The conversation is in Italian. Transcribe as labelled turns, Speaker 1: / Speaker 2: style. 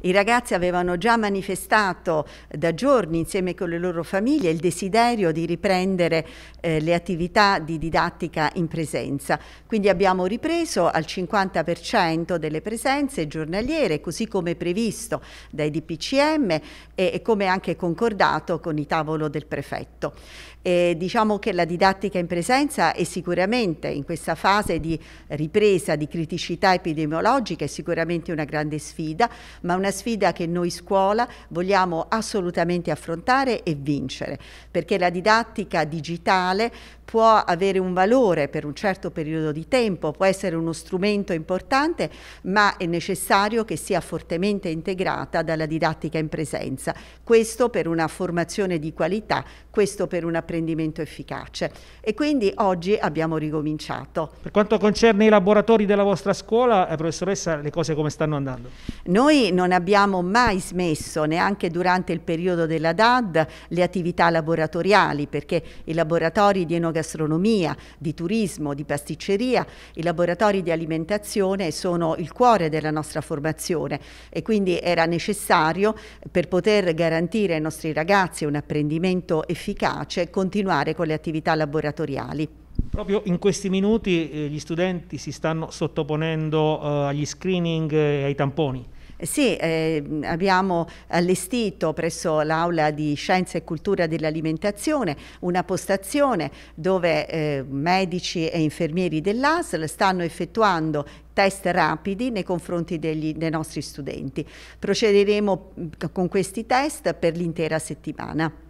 Speaker 1: I ragazzi avevano già manifestato da giorni insieme con le loro famiglie il desiderio di riprendere eh, le attività di didattica in presenza. Quindi abbiamo ripreso al 50% delle presenze giornaliere, così come previsto dai DPCM e, e come anche concordato con il tavolo del prefetto. E diciamo che la didattica in presenza è sicuramente in questa fase di ripresa di criticità epidemiologiche sicuramente una grande sfida, ma una una sfida che noi scuola vogliamo assolutamente affrontare e vincere, perché la didattica digitale può avere un valore per un certo periodo di tempo, può essere uno strumento importante, ma è necessario che sia fortemente integrata dalla didattica in presenza. Questo per una formazione di qualità, questo per un apprendimento efficace. E quindi oggi abbiamo ricominciato.
Speaker 2: Per quanto concerne i laboratori della vostra scuola, eh, professoressa, le cose come stanno andando?
Speaker 1: Noi non abbiamo abbiamo mai smesso, neanche durante il periodo della DAD, le attività laboratoriali, perché i laboratori di enogastronomia, di turismo, di pasticceria, i laboratori di alimentazione sono il cuore della nostra formazione e quindi era necessario per poter garantire ai nostri ragazzi un apprendimento efficace continuare con le attività laboratoriali.
Speaker 2: Proprio in questi minuti eh, gli studenti si stanno sottoponendo eh, agli screening eh, e ai tamponi.
Speaker 1: Eh, sì, eh, abbiamo allestito presso l'Aula di Scienza e Cultura dell'Alimentazione una postazione dove eh, medici e infermieri dell'ASL stanno effettuando test rapidi nei confronti degli, dei nostri studenti. Procederemo mhmm, con questi test per l'intera settimana.